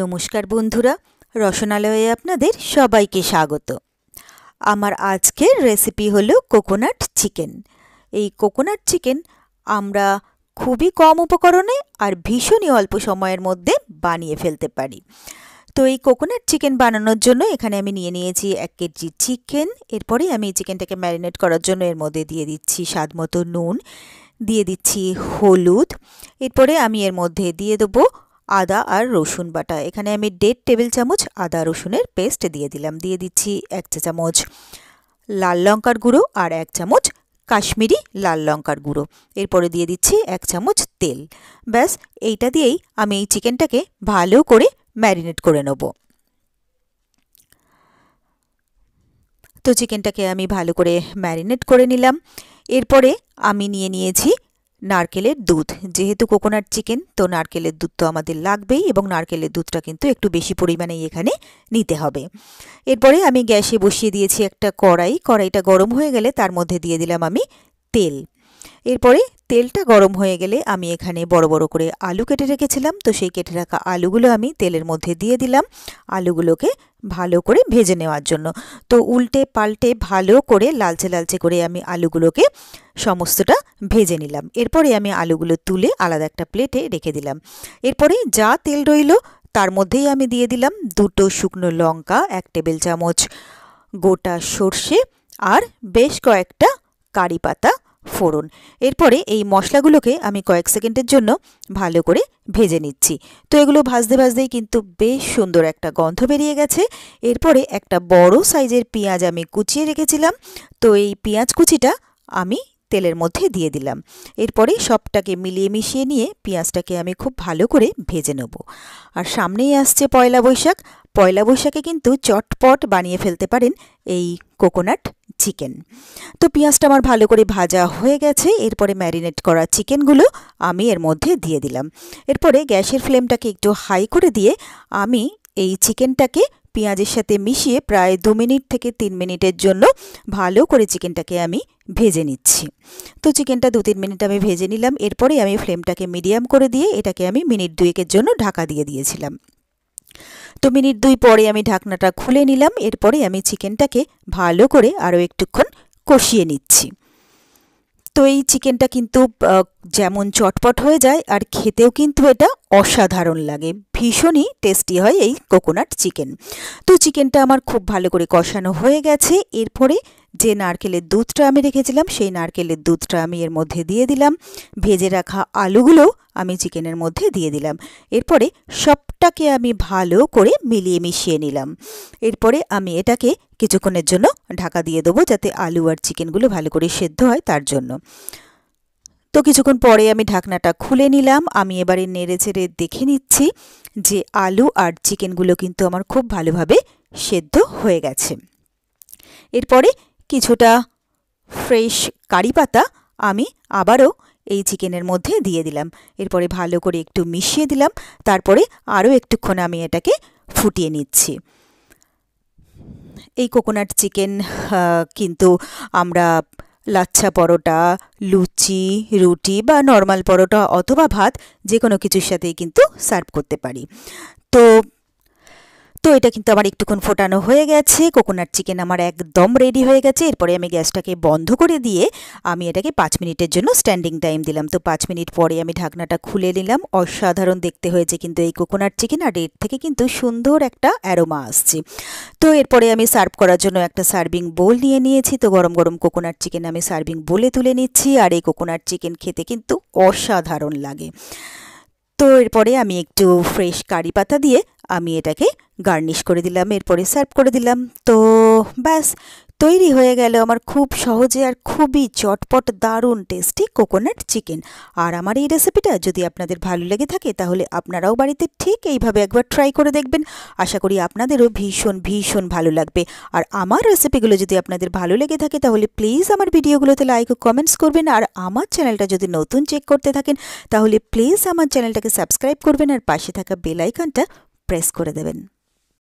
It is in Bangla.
নমস্কার বন্ধুরা রসনালয়ে আপনাদের সবাইকে স্বাগত আমার আজকের রেসিপি হলো কোকোনাট চিকেন এই কোকোনাট চিকেন আমরা খুবই কম উপকরণে আর ভীষণই অল্প সময়ের মধ্যে বানিয়ে ফেলতে পারি তো এই কোকোনাট চিকেন বানানোর জন্য এখানে আমি নিয়ে নিয়েছি এক কেজি চিকেন এরপরে আমি চিকেনটাকে ম্যারিনেট করার জন্য এর মধ্যে দিয়ে দিচ্ছি স্বাদ মতো নুন দিয়ে দিচ্ছি হলুদ এরপরে আমি এর মধ্যে দিয়ে দেবো আদা আর রসুন বাটা এখানে আমি দেড় টেবিল চামচ আদা রসুনের পেস্ট দিয়ে দিলাম দিয়ে দিচ্ছি এক চা চামচ লাল লঙ্কার গুঁড়ো আর এক চামচ কাশ্মীরি লাল লঙ্কার গুঁড়ো এরপরে দিয়ে দিচ্ছি এক চামচ তেল ব্যাস এইটা দিয়েই আমি এই চিকেনটাকে ভালো করে ম্যারিনেট করে নেব তো চিকেনটাকে আমি ভালো করে ম্যারিনেট করে নিলাম এরপরে আমি নিয়ে নিয়েছি নারকেলের দুধ যেহেতু কোকোনাট চিকেন তো নারকেলের দুধ তো আমাদের লাগবেই এবং নারকেলের দুধটা কিন্তু একটু বেশি পরিমাণে এখানে নিতে হবে এরপরে আমি গ্যাসে বসিয়ে দিয়েছি একটা কড়াই কড়াইটা গরম হয়ে গেলে তার মধ্যে দিয়ে দিলাম আমি তেল এরপরে তেলটা গরম হয়ে গেলে আমি এখানে বড় বড় করে আলু কেটে রেখেছিলাম তো সেই কেটে রাখা আলুগুলো আমি তেলের মধ্যে দিয়ে দিলাম আলুগুলোকে ভালো করে ভেজে নেওয়ার জন্য তো উল্টে পাল্টে ভালো করে লালচে লালচে করে আমি আলুগুলোকে সমস্তটা ভেজে নিলাম এরপরে আমি আলুগুলো তুলে আলাদা একটা প্লেটে রেখে দিলাম এরপরে যা তেল রইল তার মধ্যেই আমি দিয়ে দিলাম দুটো শুকনো লঙ্কা এক টেবিল চামচ গোটা সর্ষে আর বেশ কয়েকটা কারি পাতা ফোড়ন এরপরে এই মশলাগুলোকে আমি কয়েক সেকেন্ডের জন্য ভালো করে ভেজে নিচ্ছি তো এগুলো ভাজতে ভাজতেই কিন্তু বেশ সুন্দর একটা গন্ধ বেরিয়ে গেছে এরপরে একটা বড় সাইজের পেঁয়াজ আমি কুচিয়ে রেখেছিলাম তো এই পেঁয়াজ কুচিটা আমি তেলের মধ্যে দিয়ে দিলাম এরপরে সবটাকে মিলিয়ে মিশিয়ে নিয়ে পেঁয়াজটাকে আমি খুব ভালো করে ভেজে নেব আর সামনেই আসছে পয়লা বৈশাখ পয়লা বৈশাখে কিন্তু চটপট বানিয়ে ফেলতে পারেন এই কোকোনাট চিকেন তো পেঁয়াজটা আমার ভালো করে ভাজা হয়ে গেছে এরপরে ম্যারিনেট করা চিকেনগুলো আমি এর মধ্যে দিয়ে দিলাম এরপরে গ্যাসের ফ্লেমটাকে একটু হাই করে দিয়ে আমি এই চিকেনটাকে পেঁয়াজের সাথে মিশিয়ে প্রায় দু মিনিট থেকে তিন মিনিটের জন্য ভালো করে চিকেনটাকে আমি ভেজে নিচ্ছি তো চিকেনটা দু তিন মিনিট আমি ভেজে নিলাম এরপরে আমি ফ্লেমটাকে মিডিয়াম করে দিয়ে এটাকে আমি মিনিট দুয়েকের জন্য ঢাকা দিয়ে দিয়েছিলাম তো মিনিট দুই পরে আমি ঢাকনাটা খুলে নিলাম এরপরে আমি চিকেনটাকে ভালো করে আরও একটুক্ষণ কষিয়ে নিচ্ছি তো এই চিকেনটা কিন্তু যেমন চটপট হয়ে যায় আর খেতেও কিন্তু এটা অসাধারণ লাগে ভীষণই টেস্টি হয় এই কোকোনাট চিকেন তো চিকেনটা আমার খুব ভালো করে কষানো হয়ে গেছে এরপরে যে নারকেলের দুধটা আমি রেখেছিলাম সেই নারকেলের দুধটা আমি এর মধ্যে দিয়ে দিলাম ভেজে রাখা আলুগুলো আমি চিকেনের মধ্যে দিয়ে দিলাম এরপরে সব সবটাকে আমি ভালো করে মিলিয়ে মিশিয়ে নিলাম এরপরে আমি এটাকে কিছুক্ষণের জন্য ঢাকা দিয়ে দেবো যাতে আলু আর চিকেনগুলো ভালো করে সেদ্ধ হয় তার জন্য তো কিছুক্ষণ পরে আমি ঢাকনাটা খুলে নিলাম আমি এবারে নেড়ে চেড়ে দেখে নিচ্ছি যে আলু আর চিকেনগুলো কিন্তু আমার খুব ভালোভাবে সেদ্ধ হয়ে গেছে এরপরে কিছুটা ফ্রেশ কারি পাতা আমি আবারও এই চিকেনের মধ্যে দিয়ে দিলাম এরপরে ভালো করে একটু মিশিয়ে দিলাম তারপরে আরও একটুক্ষণ আমি এটাকে ফুটিয়ে নিচ্ছি এই কোকোনাট চিকেন কিন্তু আমরা লাচ্ছা পরোটা লুচি রুটি বা নর্মাল পরোটা অথবা ভাত যে কোনো কিছুর সাথেই কিন্তু সার্ভ করতে পারি তো তো এটা কিন্তু আমার একটুক্ষণ ফোটানো হয়ে গেছে কোকোনাট চিকেন আমার একদম রেডি হয়ে গেছে এরপরে আমি গ্যাসটাকে বন্ধ করে দিয়ে আমি এটাকে পাঁচ মিনিটের জন্য স্ট্যান্ডিং টাইম দিলাম তো পাঁচ মিনিট পরে আমি ঢাকনাটা খুলে নিলাম অসাধারণ দেখতে হয়েছে কিন্তু এই কোকোনাট চিকেন আর এর থেকে কিন্তু সুন্দর একটা অ্যারোমা আসছে তো এরপরে আমি সার্ভ করার জন্য একটা সার্ভিং বোল নিয়ে নিয়েছি তো গরম গরম কোকোনাট চিকেন আমি সার্ভিং বোলে তুলে নিচ্ছি আর এই কোকোনাট চিকেন খেতে কিন্তু অসাধারণ লাগে তো এরপরে আমি একটু ফ্রেশ কারি পাতা দিয়ে আমি এটাকে গার্নিশ করে দিলাম এরপরে সার্ভ করে দিলাম তো ব্যাস তৈরি হয়ে গেল আমার খুব সহজে আর খুবই চটপট দারুণ টেস্টি কোকোনাট চিকেন আর আমার এই রেসিপিটা যদি আপনাদের ভালো লেগে থাকে তাহলে আপনারাও বাড়িতে ঠিক এইভাবে একবার ট্রাই করে দেখবেন আশা করি আপনাদেরও ভীষণ ভীষণ ভালো লাগবে আর আমার রেসিপিগুলো যদি আপনাদের ভালো লেগে থাকে তাহলে প্লিজ আমার ভিডিওগুলোতে লাইক ও কমেন্টস করবেন আর আমার চ্যানেলটা যদি নতুন চেক করতে থাকেন তাহলে প্লিজ আমার চ্যানেলটাকে সাবস্ক্রাইব করবেন আর পাশে থাকা বেলাইকনটা প্রেস করে দেবেন